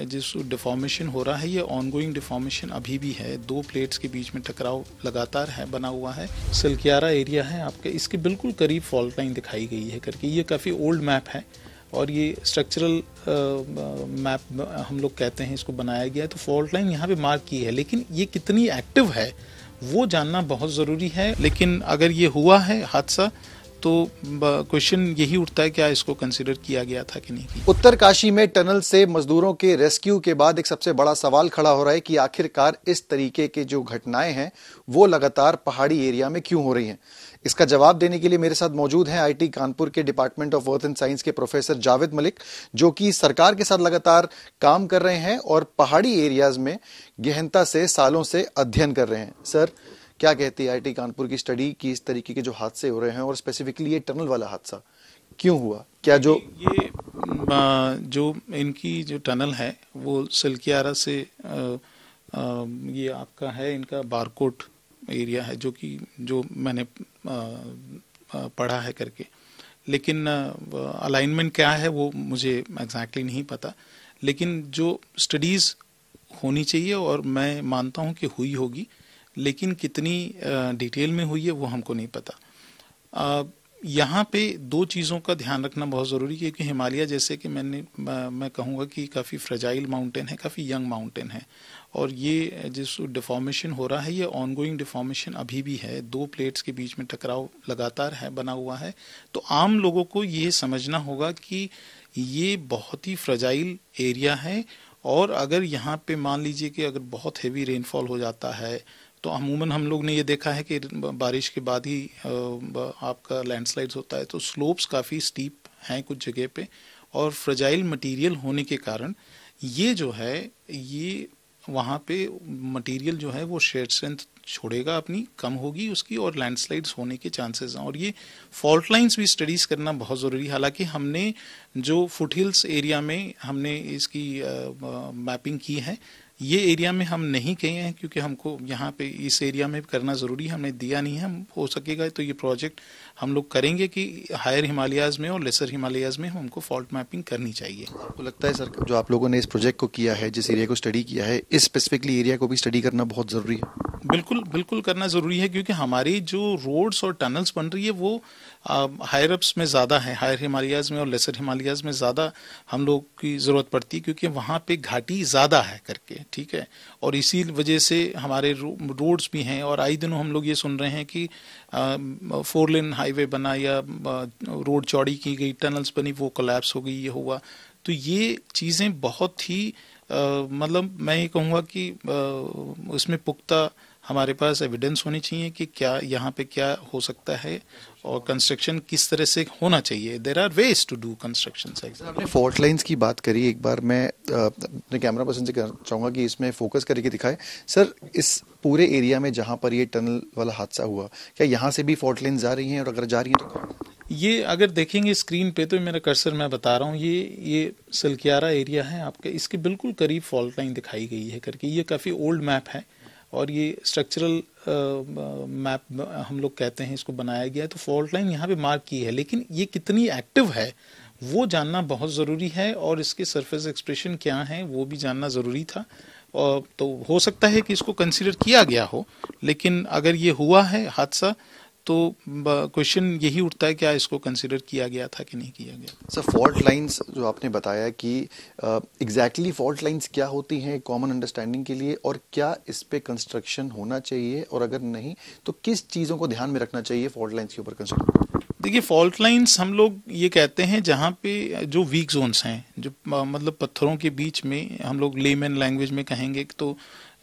जिस डिफॉर्मेशन हो रहा है ये ऑनगोइंग डिफॉर्मेशन अभी भी है दो प्लेट्स के बीच में टकराव लगातार है बना हुआ है सिल्कियारा एरिया है आपके इसके बिल्कुल करीब फॉल्ट लाइन दिखाई गई है करके ये काफ़ी ओल्ड मैप है और ये स्ट्रक्चरल मैप हम लोग कहते हैं इसको बनाया गया है तो फॉल्ट लाइन यहाँ पे मार्क की है लेकिन ये कितनी एक्टिव है वो जानना बहुत ज़रूरी है लेकिन अगर ये हुआ है हादसा तो क्वेश्चन यही उठता है क्या इसको कंसिडर किया गया था कि नहीं उत्तर काशी में टनल से मजदूरों के रेस्क्यू के बाद एक सबसे बड़ा सवाल खड़ा हो रहा है कि आखिरकार इस तरीके के जो घटनाएं हैं वो लगातार पहाड़ी एरिया में क्यों हो रही हैं इसका जवाब देने के लिए मेरे साथ मौजूद हैं आईटी कानपुर के department of earth and science के प्रोफेसर जावेद मलिक जो कि सरकार के साथ लगातार काम कर रहे हैं और पहाड़ी एरियाज में गहनता से सालों से अध्ययन कर रहे हैं सर क्या कहती है आईटी कानपुर की स्टडी की इस तरीके के जो हादसे हो रहे हैं और स्पेसिफिकली ये टनल वाला हादसा क्यों हुआ क्या जो ये जो इनकी जो टनल है वो सिल्कियारा से ये आपका है इनका बारकोट एरिया है जो कि जो मैंने पढ़ा है करके लेकिन अलाइनमेंट क्या है वो मुझे एग्जैक्टली नहीं पता लेकिन जो स्टडीज़ होनी चाहिए और मैं मानता हूँ कि हुई होगी लेकिन कितनी डिटेल में हुई है वो हमको नहीं पता यहाँ पे दो चीज़ों का ध्यान रखना बहुत ज़रूरी है क्योंकि हिमालय जैसे कि मैंने मैं कहूँगा कि काफ़ी फ्रेजाइल माउंटेन है काफ़ी यंग माउंटेन है और ये जिस डिफॉर्मेशन हो रहा है ये ऑनगोइंग डिफॉर्मेशन अभी भी है दो प्लेट्स के बीच में टकराव लगातार है बना हुआ है तो आम लोगों को ये समझना होगा कि ये बहुत ही फ्रजाइल एरिया है और अगर यहाँ पे मान लीजिए कि अगर बहुत हेवी रेनफॉल हो जाता है तो अमूमन हम लोग ने ये देखा है कि बारिश के बाद ही आपका लैंडस्लाइड्स होता है तो स्लोप्स काफ़ी स्टीप हैं कुछ जगह पे और फ्रजाइल मटेरियल होने के कारण ये जो है ये वहाँ पे मटेरियल जो है वो शेड स्ट्रेंथ छोड़ेगा अपनी कम होगी उसकी और लैंडस्लाइड्स होने के चांसेस हैं और ये फॉल्ट लाइंस भी स्टडीज़ करना बहुत ज़रूरी हालांकि हमने जो फुट हिल्स एरिया में हमने इसकी मैपिंग की है ये एरिया में हम नहीं गए हैं क्योंकि हमको यहाँ पे इस एरिया में करना ज़रूरी है हमने दिया नहीं है हम हो सकेगा तो ये प्रोजेक्ट हम लोग करेंगे कि हायर हिमालयाज़ में और लेसर हिमालयाज़ में हमको फॉल्ट मैपिंग करनी चाहिए आपको लगता है सर जो आप लोगों ने इस प्रोजेक्ट को किया है जिस एरिया को स्टडी किया है इस स्पेसिफिकली एरिया को भी स्टडी करना बहुत ज़रूरी है बिल्कुल बिल्कुल करना ज़रूरी है क्योंकि हमारी जो रोड्स और टनल्स बन रही है वो हायर अप्स में ज़्यादा है हायर हिमालयाज में और लेसर हिमालयाज में ज़्यादा हम लोग की ज़रूरत पड़ती है क्योंकि वहाँ पे घाटी ज़्यादा है करके ठीक है और इसी वजह से हमारे रो, रोड्स भी हैं और आई दिनों हम लोग ये सुन रहे हैं कि फोर लेन हाईवे बना या रोड चौड़ी की गई टनल्स बनी वो कोलैप्स हो गई ये हुआ तो ये चीज़ें बहुत ही मतलब मैं ये कहूँगा कि उसमें पुख्ता हमारे पास एविडेंस होनी चाहिए कि क्या यहाँ पे क्या हो सकता है और कंस्ट्रक्शन किस तरह से होना चाहिए there are ways to do construction आपने फॉल्ट लाइन्स की बात करी एक बार मैं अपने कैमरा पर्सन से चाहूँगा कि इसमें फोकस करके दिखाए सर इस पूरे एरिया में जहाँ पर ये टनल वाला हादसा हुआ क्या यहाँ से भी फॉल्ट लाइन जा रही हैं और अगर जा रही हैं तो ये अगर देखेंगे स्क्रीन पे तो मेरा कर्सर मैं बता रहा हूँ ये ये सलकियारा एरिया है आपके इसके बिल्कुल करीब फॉल्ट लाइन दिखाई गई है करके ये काफ़ी ओल्ड मैप है और ये स्ट्रक्चरल मैप uh, uh, हम लोग कहते हैं इसको बनाया गया है तो फॉल्ट लाइन यहाँ पे मार्क की है लेकिन ये कितनी एक्टिव है वो जानना बहुत ज़रूरी है और इसके सरफेस एक्सप्रेशन क्या हैं वो भी जानना ज़रूरी था और तो हो सकता है कि इसको कंसिडर किया गया हो लेकिन अगर ये हुआ है हादसा तो क्वेश्चन यही उठता है क्या इसको कंसिडर किया गया था कि नहीं किया गया सर फॉल्ट लाइंस जो आपने बताया कि एग्जैक्टली फॉल्ट लाइंस क्या होती हैं कॉमन अंडरस्टैंडिंग के लिए और क्या इस पे कंस्ट्रक्शन होना चाहिए और अगर नहीं तो किस चीज़ों को ध्यान में रखना चाहिए फॉल्ट लाइन्स के ऊपर कंस्ट्रक्शन देखिए फॉल्ट लाइंस हम लोग ये कहते हैं जहाँ पे जो वीक जोन्स हैं जो मतलब पत्थरों के बीच में हम लोग लेमैन लैंग्वेज में कहेंगे तो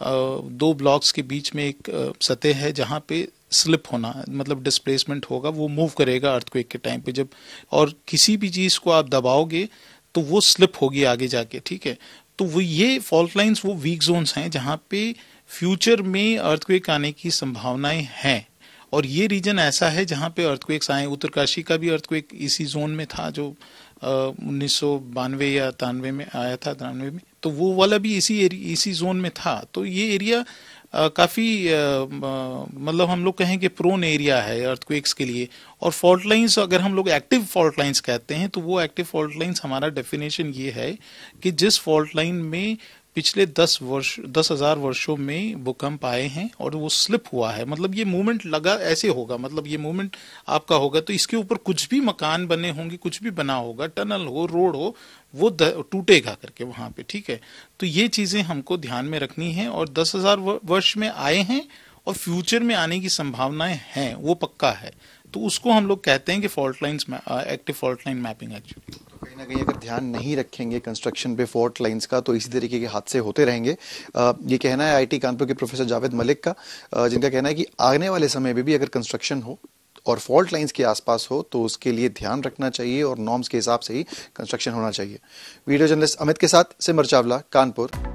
दो ब्लॉक्स के बीच में एक सतह है जहाँ पे स्लिप होना मतलब डिस्प्लेसमेंट होगा वो मूव करेगा अर्थक्वेक के टाइम पे जब और किसी भी चीज़ को आप दबाओगे तो वो स्लिप होगी आगे जाके ठीक है तो वो ये फॉल्ट लाइंस वो वीक जोन्स हैं जहाँ पे फ्यूचर में अर्थक्वेक आने की संभावनाएं हैं और ये रीजन ऐसा है जहाँ पे अर्थक्वेक्स आए उत्तरकाशी का भी अर्थक्वेक इसी जोन में था जो उन्नीस या तानवे में आया था तिरानवे में तो वो वाला भी इसी इसी जोन में था तो ये एरिया काफ़ी मतलब हम लोग कहें कि प्रोन एरिया है अर्थक्वेक्स के लिए और फॉल्ट लाइंस अगर हम लोग एक्टिव फॉल्ट लाइंस कहते हैं तो वो एक्टिव फॉल्ट लाइंस हमारा डेफिनेशन ये है कि जिस फॉल्ट लाइन में पिछले दस वर्ष दस हजार वर्षो में भूकंप आए हैं और वो स्लिप हुआ है मतलब ये मूवमेंट लगा ऐसे होगा मतलब ये मूवमेंट आपका होगा तो इसके ऊपर कुछ भी मकान बने होंगे कुछ भी बना होगा टनल हो रोड हो वो टूटेगा करके वहां पे ठीक है तो ये चीजें हमको ध्यान में रखनी है और दस हजार वर्ष में आए हैं और फ्यूचर में आने की संभावनाएं हैं वो पक्का है तो उसको हम लोग कहते हैं कि fault line active fault line mapping actually ना कहीं अगर ध्यान नहीं रखेंगे कंस्ट्रक्शन पे फोर्ट लाइंस का तो इसी तरीके के हादसे होते रहेंगे आ, ये कहना है आईटी कानपुर के प्रोफेसर जावेद मलिक का जिनका कहना है कि आने वाले समय में भी अगर कंस्ट्रक्शन हो और फॉल्ट लाइंस के आसपास हो तो उसके लिए ध्यान रखना चाहिए और नॉर्म्स के हिसाब से ही कंस्ट्रक्शन होना चाहिए वीडियो जर्नलिस्ट अमित के साथ सिमर चावला कानपुर